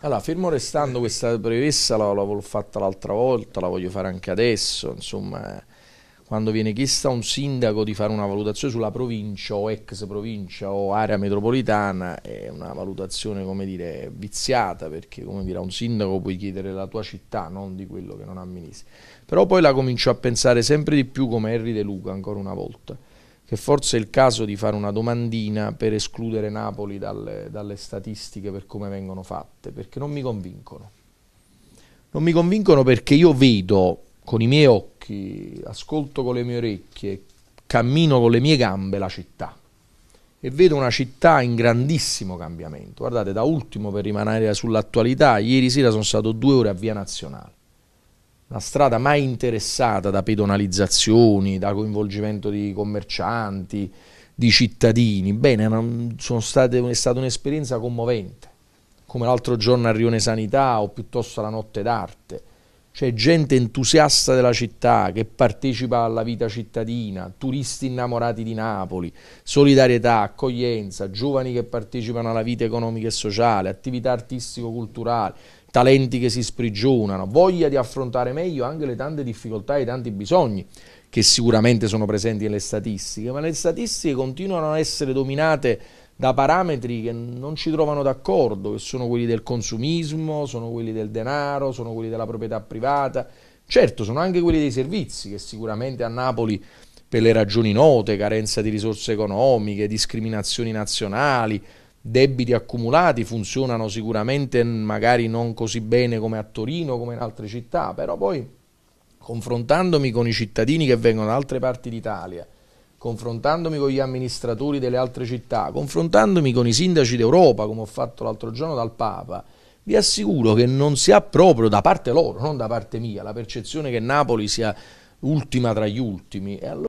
Allora, fermo restando questa premessa, l'avevo fatta l'altra volta, la voglio fare anche adesso, insomma, quando viene chiesto a un sindaco di fare una valutazione sulla provincia o ex provincia o area metropolitana, è una valutazione, come dire, viziata, perché come dire, a un sindaco puoi chiedere la tua città, non di quello che non amministri. Però poi la comincio a pensare sempre di più come Henry De Luca, ancora una volta che forse è il caso di fare una domandina per escludere Napoli dalle, dalle statistiche per come vengono fatte, perché non mi convincono. Non mi convincono perché io vedo con i miei occhi, ascolto con le mie orecchie, cammino con le mie gambe la città e vedo una città in grandissimo cambiamento. Guardate, da ultimo per rimanere sull'attualità, ieri sera sono stato due ore a Via Nazionale una strada mai interessata da pedonalizzazioni, da coinvolgimento di commercianti, di cittadini. Bene, state, è stata un'esperienza commovente, come l'altro giorno a Rione Sanità o piuttosto la Notte d'Arte. C'è gente entusiasta della città che partecipa alla vita cittadina, turisti innamorati di Napoli, solidarietà, accoglienza, giovani che partecipano alla vita economica e sociale, attività artistico-culturali talenti che si sprigionano, voglia di affrontare meglio anche le tante difficoltà e i tanti bisogni che sicuramente sono presenti nelle statistiche, ma le statistiche continuano a essere dominate da parametri che non ci trovano d'accordo, che sono quelli del consumismo, sono quelli del denaro, sono quelli della proprietà privata, certo sono anche quelli dei servizi che sicuramente a Napoli per le ragioni note, carenza di risorse economiche, discriminazioni nazionali, debiti accumulati funzionano sicuramente magari non così bene come a Torino, come in altre città, però poi confrontandomi con i cittadini che vengono da altre parti d'Italia, confrontandomi con gli amministratori delle altre città, confrontandomi con i sindaci d'Europa, come ho fatto l'altro giorno dal Papa, vi assicuro che non si ha proprio da parte loro, non da parte mia, la percezione che Napoli sia ultima tra gli ultimi. e allora